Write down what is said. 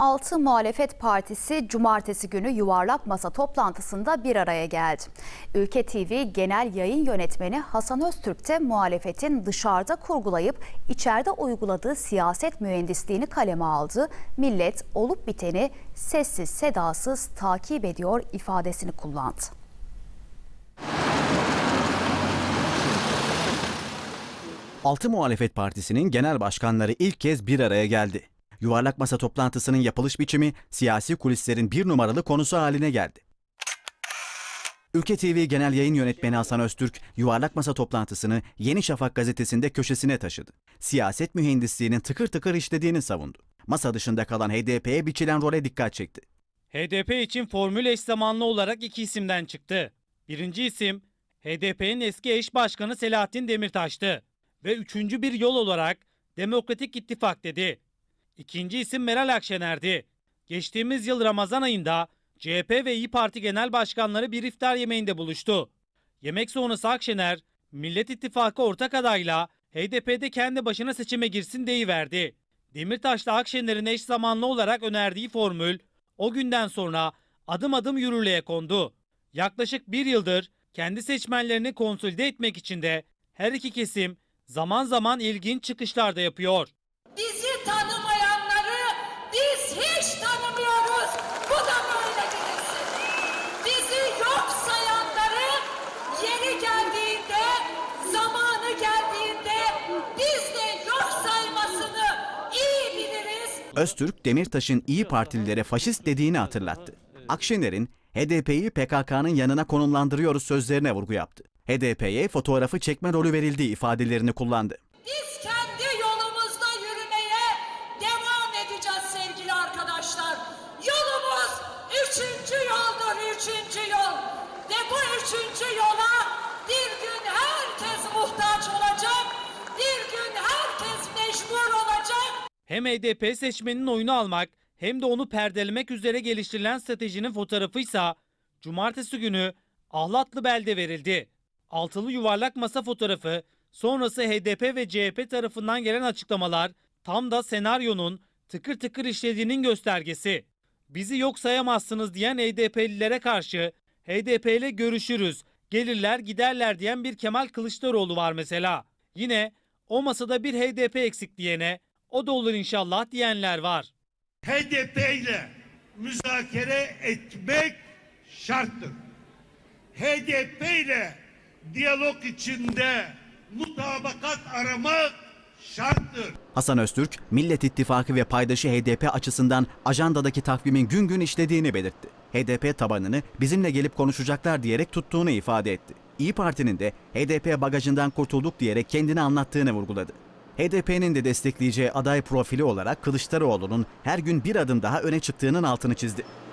6 muhalefet partisi cumartesi günü yuvarlak masa toplantısında bir araya geldi. Ülke TV Genel Yayın Yönetmeni Hasan Öztürk de muhalefetin dışarıda kurgulayıp içeride uyguladığı siyaset mühendisliğini kaleme aldı. Millet olup biteni sessiz sedasız takip ediyor ifadesini kullandı. Altı muhalefet partisinin genel başkanları ilk kez bir araya geldi yuvarlak masa toplantısının yapılış biçimi siyasi kulislerin bir numaralı konusu haline geldi. Ülke TV Genel Yayın Yönetmeni Hasan Öztürk, yuvarlak masa toplantısını Yeni Şafak gazetesinde köşesine taşıdı. Siyaset mühendisliğinin tıkır tıkır işlediğini savundu. Masa dışında kalan HDP'ye biçilen role dikkat çekti. HDP için formül eş zamanlı olarak iki isimden çıktı. Birinci isim HDP'nin eski eş başkanı Selahattin Demirtaş'tı ve üçüncü bir yol olarak Demokratik İttifak dedi. İkinci isim Meral Akşener'di. Geçtiğimiz yıl Ramazan ayında CHP ve İyi Parti genel başkanları bir iftar yemeğinde buluştu. Yemek sonrası Akşener, Millet İttifakı ortak adayla HDP'de kendi başına seçime girsin deyiverdi. Demirtaş'la Akşener'in eş zamanlı olarak önerdiği formül o günden sonra adım adım yürürlüğe kondu. Yaklaşık bir yıldır kendi seçmenlerini konsolide etmek için de her iki kesim zaman zaman ilginç çıkışlar da yapıyor. Öztürk, Demirtaş'ın iyi Partililere faşist dediğini hatırlattı. Akşener'in HDP'yi PKK'nın yanına konumlandırıyoruz sözlerine vurgu yaptı. HDP'ye fotoğrafı çekme rolü verildiği ifadelerini kullandı. Biz kendi yolumuzda yürümeye devam edeceğiz sevgili arkadaşlar. Yolumuz üçüncü yoldur, üçüncü yol. Ve bu üçüncü yola Hem HDP e seçmeninin oyunu almak hem de onu perdelemek üzere geliştirilen stratejinin fotoğrafıysa cumartesi günü Ahlatlı Bel'de verildi. Altılı yuvarlak masa fotoğrafı sonrası HDP ve CHP tarafından gelen açıklamalar tam da senaryonun tıkır tıkır işlediğinin göstergesi. Bizi yok sayamazsınız diyen HDP'lilere karşı HDP ile görüşürüz, gelirler giderler diyen bir Kemal Kılıçdaroğlu var mesela. Yine o masada bir HDP eksik diyene o da olur inşallah diyenler var. HDP ile müzakere etmek şarttır. HDP ile diyalog içinde mutabakat aramak şarttır. Hasan Öztürk, Millet İttifakı ve paydaşı HDP açısından ajandadaki takvimin gün gün işlediğini belirtti. HDP tabanını bizimle gelip konuşacaklar diyerek tuttuğunu ifade etti. İyi Parti'nin de HDP bagajından kurtulduk diyerek kendini anlattığını vurguladı. HDP'nin de destekleyeceği aday profili olarak Kılıçdaroğlu'nun her gün bir adım daha öne çıktığının altını çizdi.